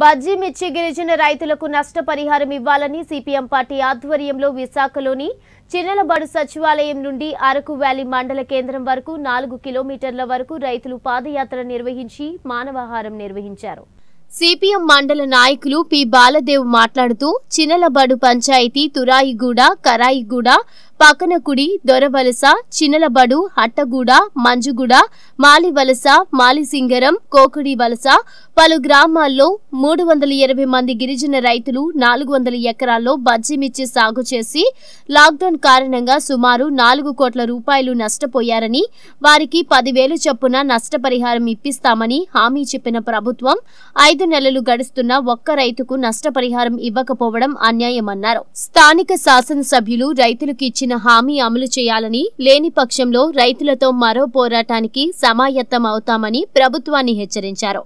బజ్జీ మిర్చి గిరిజన రైతులకు నష్టపరిహారం ఇవ్వాలని సిపిఎం పార్టీ ఆధ్వర్యంలో విశాఖలోని చిన్నలబడు సచివాలయం నుండి అరకు వ్యాలీ మండల కేంద్రం వరకు నాలుగు కిలోమీటర్ల వరకు రైతులు పాదయాత్ర నిర్వహించి మానవహారం నిర్వహించారు సిపిఎం మండల నాయకులు పి బాలదేవ్ మాట్లాడుతూ చిన్నలబడు పంచాయతీ తురాయిగూడ కరాయిగూడ పక్కనకుడి దొరవలస చిన్నలబడు హట్టగూడ మంజుగూడ మాలివలస మాలిసింగరం కోకడి వలస పలు గ్రామాల్లో మూడు వందల ఇరవై మంది గిరిజన రైతులు నాలుగు వందల ఎకరాల్లో బజ్జిమిర్చి సాగు చేసి లాక్డౌన్ కారణంగా సుమారు నాలుగు కోట్ల రూపాయలు నష్టపోయారని వారికి పదివేలు చొప్పున నష్టపరిహారం ఇప్పిస్తామని హామీ చెప్పిన ప్రభుత్వం ఐదు నెలలు గడుస్తున్న ఒక్క రైతుకు నష్టపరిహారం ఇవ్వకపోవడం అన్యాయమన్నారు స్థానిక శాసనసభ్యులు రైతులకు ఇచ్చిన ఇచ్చిన హామీ అమలు చేయాలని లేని పక్షంలో రైతులతో మరో పోరాటానికి సమాయత్తం అవుతామని ప్రభుత్వాన్ని హెచ్చరించారు